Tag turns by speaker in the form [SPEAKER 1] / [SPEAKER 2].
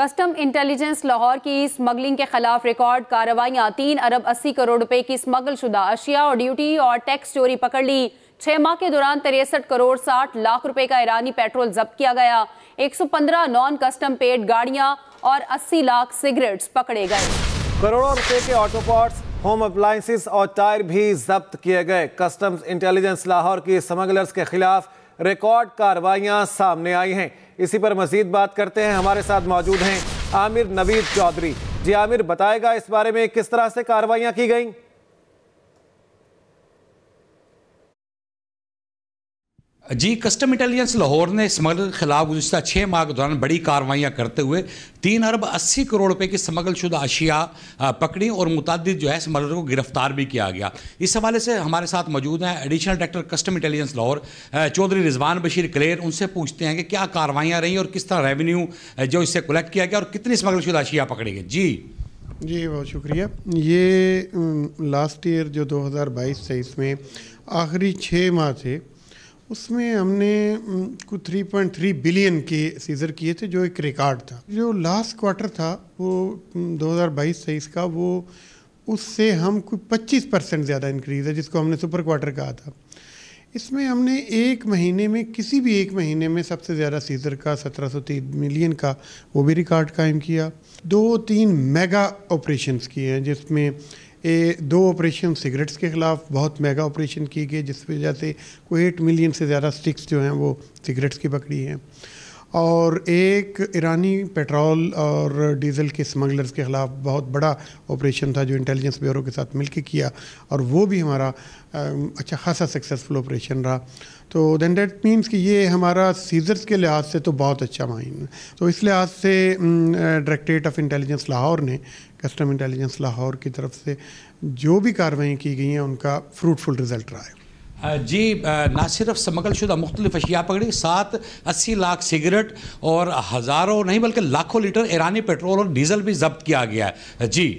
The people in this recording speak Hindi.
[SPEAKER 1] कस्टम इंटेलिजेंस लाहौर की स्मगलिंग के खिलाफ रिकॉर्ड कार्रवाइयां तीन अरब अस्सी करोड़ रुपए की स्मगल शुदा अशिया और ड्यूटी और टैक्स चोरी पकड़ ली छह माह के दौरान तिरसठ करोड़ साठ लाख रुपए का ईरानी पेट्रोल जब्त किया गया एक सौ पंद्रह नॉन कस्टम पेड गाड़ियां और अस्सी लाख सिगरेट्स पकड़े गए
[SPEAKER 2] करोड़ों रुपए के ऑटो पार्ट्स होम अप्लायसेस और टायर भी जब्त किए गए कस्टम्स इंटेलिजेंस लाहौर की स्मगलर्स के खिलाफ रिकॉर्ड कार्रवाइयां सामने आई हैं इसी पर मजीद बात करते हैं हमारे साथ मौजूद हैं आमिर नवीद चौधरी जी आमिर बताएगा इस बारे में किस तरह से कार्रवाइयाँ की गई
[SPEAKER 3] जी कस्टम इंटेलिजेंस लाहौर ने स्मगलर के खिलाफ गुजशत छः माह के दौरान बड़ी कार्रवाइयाँ करते हुए तीन अरब अस्सी करोड़ रुपये की स्मगल शुदा अशिया पकड़ी और मुतद जो है स्मगलर को गिरफ्तार भी किया गया इस हवाले से हमारे साथ मौजूद हैं additional director custom intelligence Lahore Chaudhry Rizwan Bashir क्लेर उनसे पूछते हैं कि क्या कार्रवाइयाँ रहीं और किस तरह रेवेन्यू जो इससे कलेक्ट किया गया और कितनी स्मगल शुदा अशिया पकड़ी गई जी
[SPEAKER 4] जी बहुत शुक्रिया ये लास्ट ईयर जो दो बाईस से इसमें आखिरी छः माह थे उसमें हमने कुछ 3.3 बिलियन के सीजर किए थे जो एक रिकॉर्ड था जो लास्ट क्वार्टर था वो 2022 तेईस का वो उससे हम कुछ 25 परसेंट ज़्यादा इंक्रीज़ है जिसको हमने सुपर क्वार्टर कहा था इसमें हमने एक महीने में किसी भी एक महीने में सबसे ज़्यादा सीजर का सत्रह मिलियन का वो भी रिकॉर्ड कायम किया दो तीन मेगा ऑपरेशंस किए हैं जिसमें ए, दो ऑपरेशन सिगरेट्स के ख़िलाफ़ बहुत महंगा ऑपरेशन किए गए जिस वजह से कोई एट मिलियन से ज़्यादा स्टिक्स जो हैं वो सिगरेट्स की पकड़ी हैं और एक ईरानी पेट्रोल और डीजल के स्मगलर्स के ख़िलाफ़ बहुत बड़ा ऑपरेशन था जो इंटेलिजेंस ब्यूरो के साथ मिलकर किया और वो भी हमारा अच्छा खासा सक्सेसफुल ऑपरेशन रहा तो दैन डेट मीन्स कि ये हमारा सीजर्स के लिहाज से तो बहुत अच्छा माइन तो इस लिहाज से डायरेक्ट्रेट ऑफ इंटेलिजेंस लाहौर ने कस्टम इंटेलिजेंस लाहौर की तरफ से जो भी कार्रवाई की गई हैं उनका फ्रूटफुल रिज़ल्ट रहा है
[SPEAKER 3] जी ना सिर्फ शुदा मुख्तलिफ अशिया पकड़ी सात अस्सी लाख सिगरेट और हज़ारों नहीं बल्कि लाखों लीटर ईरानी पेट्रोल और डीजल भी जब्त किया गया है जी